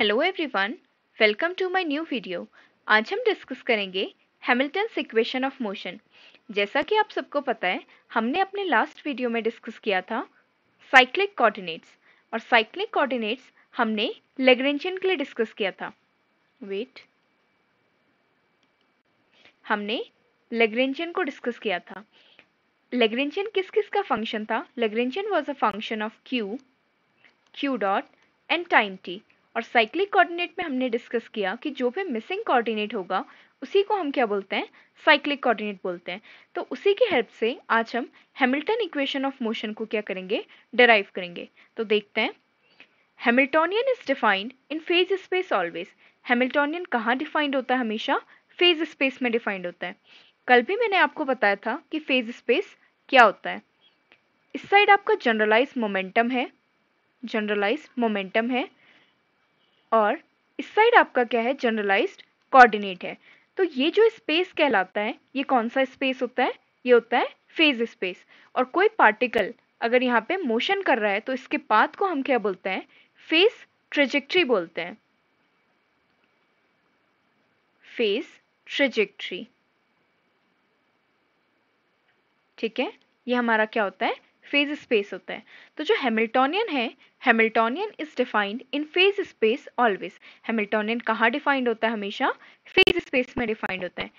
Hello everyone welcome to my new video आज हम discuss करेंगे हैमिल्टन इक्वेशन ऑफ मोशन जैसा कि आप सबको पता है हमने अपने लास्ट वीडियो में डिस्कस किया था साइक्लिक कोऑर्डिनेट्स और साइक्लिक कोऑर्डिनेट्स हमने लेग्रेंजियन के लिए डिस्कस किया था वेट हमने लेग्रेंजियन को डिस्कस किया था लेग्रेंजियन किस किस का फंक्शन था Lagrangian was a function of Q Q dot and time T और साइक्लिक कोऑर्डिनेट में हमने डिस्कस किया कि जो भी मिसिंग कोऑर्डिनेट होगा उसी को हम क्या बोलते हैं साइक्लिक कोऑर्डिनेट बोलते हैं तो उसी की हेल्प से आज हम हैमिल्टन इक्वेशन ऑफ मोशन को क्या करेंगे डेराइव करेंगे तो देखते हैं Hamiltonian is defined in phase space always Hamiltonian कहाँ डिफाइंड होता है हमेशा फेज स्पेस में डिफाइंड होता है कल भी मैंने आपको बताया था कि फेज स्पेस क्या होता है इस साइड आपका जनरलाइज मोमेंटम है जनरलाइज मोमेंटम है और इस साइड आपका क्या है जनरलाइज्ड कोऑर्डिनेट है तो ये जो स्पेस कहलाता है ये कौन सा स्पेस होता है ये होता है फेज स्पेस और कोई पार्टिकल अगर यहाँ पे मोशन कर रहा है तो इसके पाथ को हम क्या बोलते हैं फेस ट्रेजेक्ट्री बोलते हैं फेस ट्रेजेक्ट्री ठीक है ये हमारा क्या होता है फेज स्पेस होता है तो जो हेमिल्टोनियन है Hamiltonian is defined in phase space always Hamiltonian कहाँ डिफाइंड होता है हमेशा फेज स्पेस में डिफाइंड होता है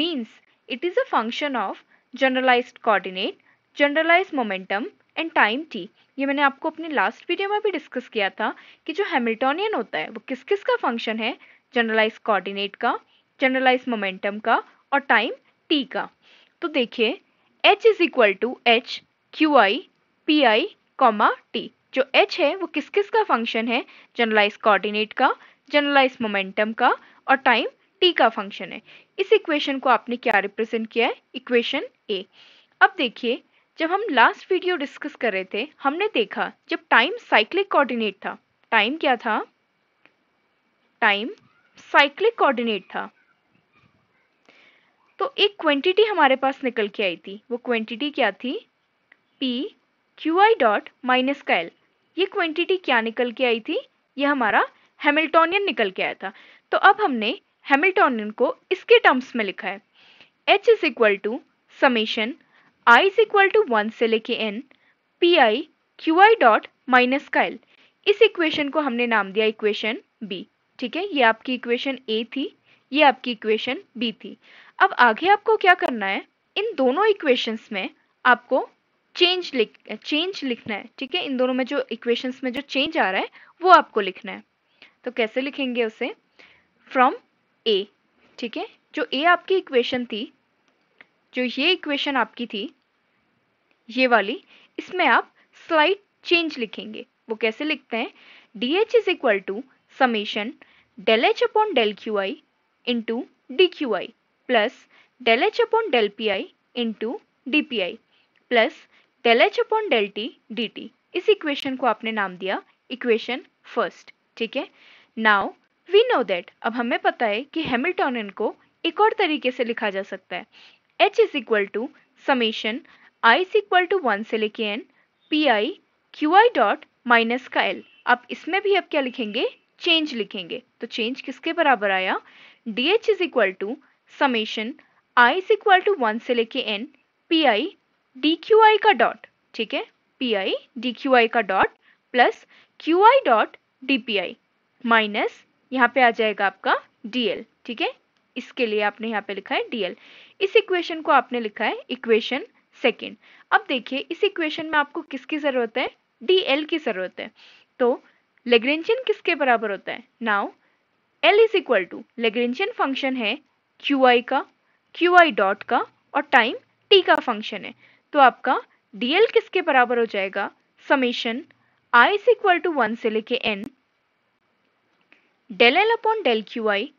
means it is a function of generalise coordinate generalise momentum and time T ये मैंने आपको अपने लास्ट वीडियो में भी डिस्कस किया था कि जो हेमिल्टोनियन होता है वो किस किस का फंक्शन है जनरलाइज कोऑर्डिनेट का जनरलाइज मोमेंटम का और टाइम टी का तो देखिए H is equal to H Q I P I comma T जो एच है वो किस किस का फंक्शन है जनरलाइज कोऑर्डिनेट का जनरलाइज मोमेंटम का और टाइम टी का फंक्शन है इस इक्वेशन को आपने क्या रिप्रेजेंट किया है इक्वेशन ए अब देखिए जब हम लास्ट वीडियो डिस्कस कर रहे थे हमने देखा जब टाइम साइक्लिक कोऑर्डिनेट था टाइम क्या था टाइम साइक्लिक कोऑर्डिनेट था तो एक क्वांटिटी हमारे पास निकल के आई थी वो क्वांटिटी क्या थी P Q I dot minus का एल ये क्वांटिटी क्या निकल के आई थी ये हमारा हेमिल्टोनियन निकल के आया था तो अब हमने हैमिल्टोनियन को इसके टर्म्स में लिखा है H is equal to summation I is equal to one से लेके N P I Q I dot minus का एल इस इक्वेशन को हमने नाम दिया इक्वेशन बी ठीक है ये आपकी इक्वेशन ए थी ये आपकी इक्वेशन बी थी अब आगे आपको क्या करना है इन दोनों इक्वेशंस में आपको चेंज लिख चेंज लिखना है ठीक है इन दोनों में जो इक्वेशंस में जो चेंज आ रहा है वो आपको लिखना है तो कैसे लिखेंगे उसे फ्रॉम ए ठीक है जो ए आपकी इक्वेशन थी जो ये इक्वेशन आपकी थी ये वाली इसमें आप स्लाइड चेंज लिखेंगे वो कैसे लिखते हैं D H is equal to summation del H upon del Q I into D Q I plus del H upon del P I into D P I plus del H upon del T D T इस equation को आपने नाम दिया equation first ठीक है now we know that अब हमें पता है कि हेमिल्टोनियन को एक और तरीके से लिखा जा सकता है H is equal to summation I is equal to one से लेके N P I Q I dot minus का एल आप इसमें भी अब क्या लिखेंगे चेंज लिखेंगे तो चेंज किसके बराबर आया D H is equal to summation I is equal to one से लेके N P I D Q I का डॉट ठीक है P I D Q I का dot plus Q I dot D P I minus यहाँ पे आ जाएगा आपका डी एल ठीक है इसके लिए आपने यहाँ पे लिखा है डी एल इस इक्वेशन को आपने लिखा है इक्वेशन सेकेंड अब देखिए इस इक्वेशन में आपको किसकी ज़रूरत है डी एल की ज़रूरत है तो लेग्रेंशियन किसके बराबर होता है now L is equal to Lagrangian function है क्यू आई का क्यू आई डॉट का और टाइम टी का फंक्शन है तो आपका डीएल किसके बराबर हो जाएगा summation I is equal to one से लेके N del L upon del Q I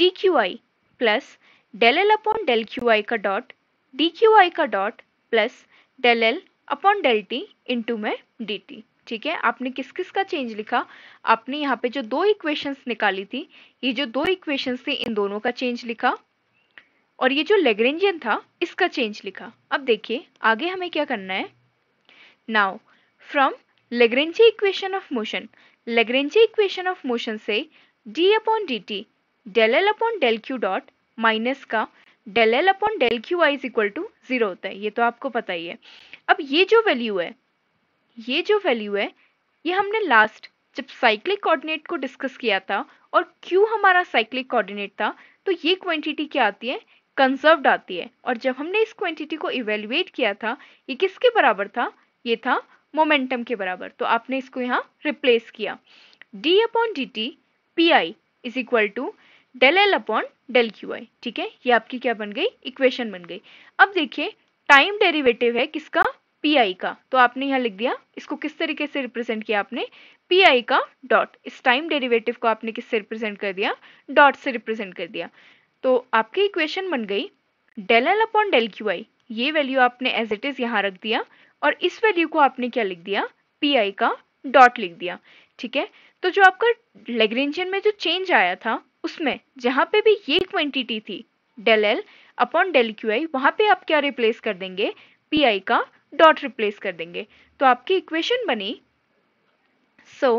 D Q I plus del L upon del Q I का डॉट डी क्यू आई का dot plus del L upon del T into में D T ठीक है आपने किस किस का change लिखा आपने यहाँ पे जो दो इक्वेशंस निकाली थी ये जो दो इक्वेशंस थी इन दोनों का चेंज लिखा और ये जो लेग्रेंजियन था इसका चेंज लिखा अब देखिए आगे हमें क्या करना है now from Lagrange equation of motion Lagrange equation of motion से D upon D T del L upon del Q dot minus का del L upon del Q I is equal to zero होता है ये तो आपको पता ही है अब ये जो वैल्यू है ये जो वैल्यू है ये हमने लास्ट जब साइक्लिक कोऑर्डिनेट को डिस्कस किया था और क्यू हमारा साइक्लिक कोऑर्डिनेट था तो ये क्वांटिटी क्या आती है कंजर्व आती है और जब हमने इस क्वांटिटी को इवेल्युएट किया था ये किसके बराबर था ये था मोमेंटम के बराबर तो आपने इसको यहाँ रिप्लेस किया D upon D T P I is equal to del L upon del Q I ठीक है ये आपकी क्या बन गई इक्वेशन बन गई अब देखिए टाइम डेरिवेटिव है किसका पी आई का तो आपने यहाँ लिख दिया इसको किस तरीके से रिप्रेजेंट किया आपने पी आई का डॉट इस टाइम डेरिवेटिव को आपने किससे रिप्रेजेंट कर दिया डॉट से रिप्रेजेंट कर दिया तो आपकी इक्वेशन बन गई del L upon del Q I ये वैल्यू आपने एज इट इज़ यहाँ रख दिया और इस वैल्यू को आपने क्या लिख दिया पी आई का डॉट लिख दिया ठीक है तो जो आपका लेग्रेंजियन में जो चेंज आया था उसमें जहाँ पे भी ये क्वांटिटी थी del L upon del Q I वहाँ पे आप क्या रिप्लेस कर देंगे पी आई का डॉट रिप्लेस कर देंगे तो आपकी इक्वेशन बनी so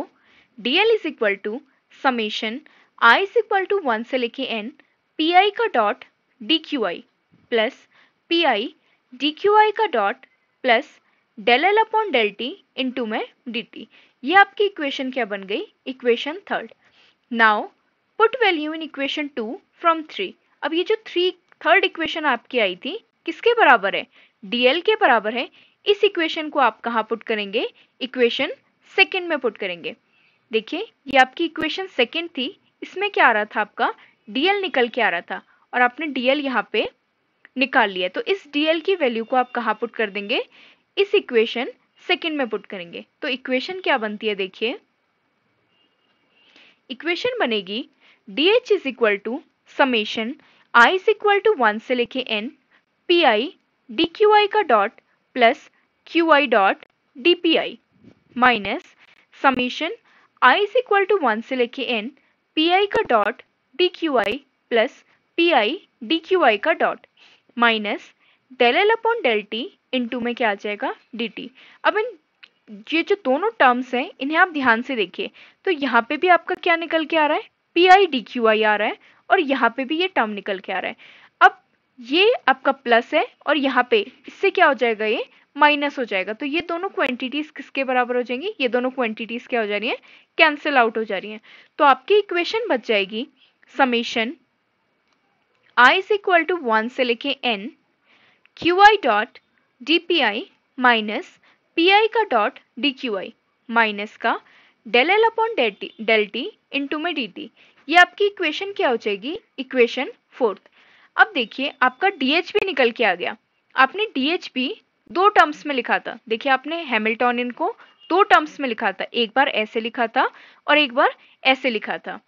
D L is equal to summation I is equal to one से लेके एन पी आई का dot D Q I plus P I D Q I का dot plus del L upon del T into में D T ये आपकी equation क्या बन गई equation third now put value in equation two from three अब ये जो थ्री थर्ड इक्वेशन आपकी आई थी किसके बराबर है डीएल के बराबर है इस इक्वेशन को आप कहाँ पुट करेंगे इक्वेशन सेकेंड में पुट करेंगे देखिए ये आपकी इक्वेशन सेकेंड थी इसमें क्या आ रहा था आपका डीएल निकल के आ रहा था और आपने डीएल यहाँ पे निकाल लिया तो इस डीएल की वैल्यू को आप कहाँ पुट कर देंगे इस इक्वेशन सेकेंड में पुट करेंगे तो इक्वेशन क्या बनती है देखिए इक्वेशन बनेगी D H is equal to summation I is equal to one से लेके N P I D Q I का dot plus Q I dot D P I minus summation I is equal to one से लेके N P I का dot D Q I plus P I D Q I का dot minus del L upon del T to में क्या आ जाएगा D T अब इन ये जो दोनों टर्म्स हैं इन्हें आप ध्यान से देखिए तो यहाँ पे भी आपका क्या निकल के आ रहा है P I D Q I आ रहा है और यहाँ पे भी ये टर्म निकल के आ रहा है अब ये आपका प्लस है और यहाँ पे इससे क्या हो जाएगा ये माइनस हो जाएगा तो ये दोनों क्वांटिटीज किसके बराबर हो जाएंगी ये दोनों क्वांटिटीज क्या हो जा रही हैं कैंसिल आउट हो जा रही हैं तो आपकी इक्वेशन बच जाएगी summation i is equal to one से लेके N Q I dot D P I minus P I का dot D Q I minus का del L upon del T into में डी टी ये आपकी इक्वेशन क्या हो जाएगी इक्वेशन फोर्थ अब देखिए आपका डीएचपी निकल के आ गया आपने डीएचपी दो टर्म्स में लिखा था देखिए आपने हैमिल्टोनियन को दो टर्म्स में लिखा था एक बार ऐसे लिखा था और एक बार ऐसे लिखा था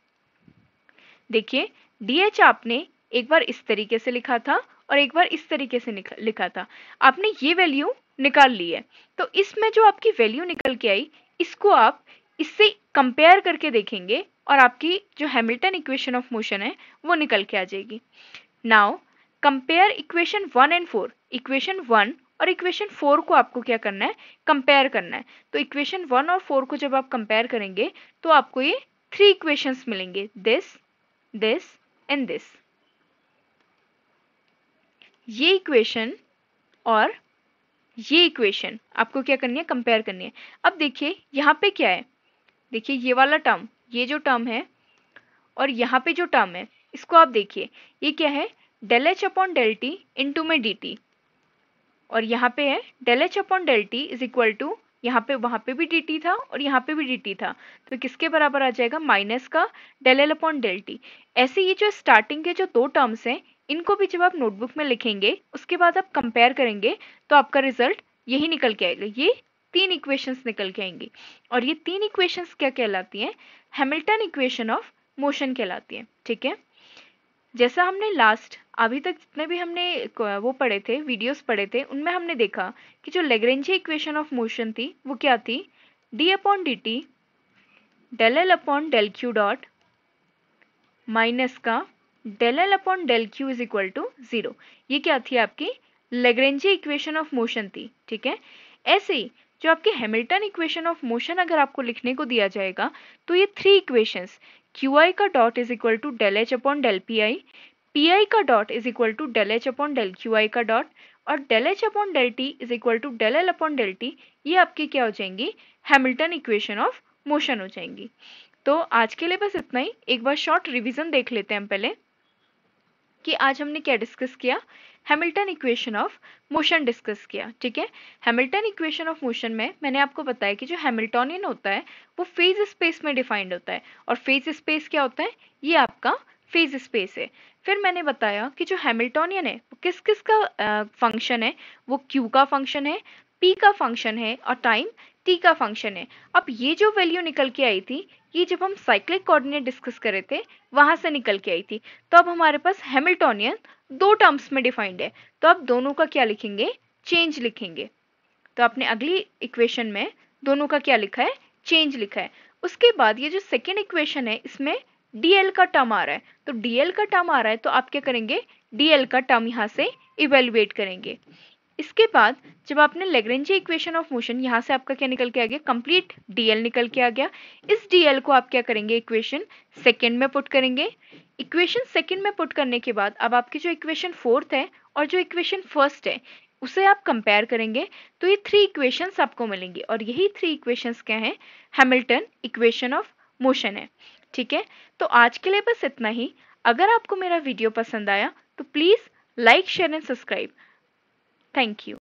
देखिए डीएच आपने एक बार इस तरीके से लिखा था और एक बार इस तरीके से लिखा था आपने ये वैल्यू निकाल ली है तो इसमें जो आपकी वैल्यू निकल के आई इसको आप इससे कंपेयर करके देखेंगे और आपकी जो हैमिल्टन इक्वेशन ऑफ मोशन है वो निकल के आ जाएगी now compare equation one and four equation one और इक्वेशन फोर को आपको क्या करना है कंपेयर करना है तो इक्वेशन वन और फोर को जब आप कंपेयर करेंगे तो आपको ये थ्री इक्वेशंस मिलेंगे दिस दिस एंड दिस ये इक्वेशन और ये इक्वेशन आपको क्या करनी है कंपेयर करनी है अब देखिए यहाँ पे क्या है देखिए ये वाला टर्म ये जो टर्म है और यहाँ पे जो टर्म है इसको आप देखिए ये क्या है del H upon del T into में डी टी और यहाँ पे है del H upon del T is equal to यहाँ पे वहाँ पे भी dt था और यहाँ पे भी dt था तो किसके बराबर आ जाएगा माइनस का del L upon del T ऐसे ये जो स्टार्टिंग के जो दो टर्म्स हैं इनको भी जब आप नोटबुक में लिखेंगे उसके बाद आप कंपेयर करेंगे तो आपका रिजल्ट यही निकल के आएगा ये तीन इक्वेशंस निकल के आएंगी और ये तीन इक्वेशंस क्या कहलाती हैं हैमिल्टन इक्वेशन ऑफ मोशन कहलाती है ठीक है जैसा हमने लास्ट अभी तक जितने भी हमने वो पढ़े थे वीडियोस पढ़े थे उनमें हमने देखा कि जो लेग्रेंजी इक्वेशन ऑफ मोशन थी वो क्या थी D upon D T del L upon del Q dot minus का del L upon del Q is equal to zero ये क्या थी आपकी लेग्रेंजी इक्वेशन ऑफ मोशन थी ठीक है ऐसे ही जो आपके हैमिल्टन इक्वेशन ऑफ मोशन अगर आपको लिखने को दिया जाएगा तो ये थ्री इक्वेशंस क्यू आई का dot is equal to del H upon del P I P I का dot is equal to del H upon del Q I का डॉट और del H upon del T is equal to del L upon del T ये आपकी क्या हो जाएंगी Hamilton equation of motion हो जाएंगी तो आज के लिए बस इतना ही एक बार शॉर्ट रिविजन देख लेते हैं हम पहले कि आज हमने क्या डिस्कस किया Hamilton equation of motion discuss किया ठीक है हैमिल्टन इक्वेशन ऑफ मोशन में मैंने आपको बताया कि जो हैमिल्टोनियन होता है वो फेज स्पेस में डिफाइंड होता है और फेज स्पेस क्या होता है ये आपका फेज स्पेस है फिर मैंने बताया कि जो हैमिल्टोनियन है वो किस किस का फंक्शन है वो क्यू का फंक्शन है पी का फंक्शन है और टाइम टी का फंक्शन है अब ये जो वैल्यू निकल के आई थी ये जब हम साइक्लिक कोऑर्डिनेट डिस्कस कर रहे थे वहां से निकल के आई थी तो अब हमारे पास हेमिल्टोनियन दो टर्म्स में डिफाइंड है तो अब दोनों का क्या लिखेंगे चेंज लिखेंगे तो आपने अगली इक्वेशन में दोनों का क्या लिखा है चेंज लिखा है उसके बाद ये जो सेकेंड इक्वेशन है इसमें डीएल का टर्म आ रहा है तो डीएल का टर्म आ रहा है तो आप क्या करेंगे डीएल का टर्म यहाँ से इवेल्युएट करेंगे इसके बाद जब आपने लेग्रेंजी इक्वेशन ऑफ मोशन यहाँ से आपका क्या निकल के आ गया कंप्लीट डीएल निकल के आ गया इस डीएल को आप क्या करेंगे इक्वेशन सेकेंड में पुट करेंगे इक्वेशन सेकेंड में पुट करने के बाद अब आपकी जो इक्वेशन फोर्थ है और जो इक्वेशन फर्स्ट है उसे आप कंपेयर करेंगे तो ये थ्री इक्वेशन आपको मिलेंगे और यही थ्री इक्वेशन क्या है हेमिल्टन इक्वेशन ऑफ मोशन है ठीक है तो आज के लिए बस इतना ही अगर आपको मेरा वीडियो पसंद आया तो please like share and subscribe Thank you.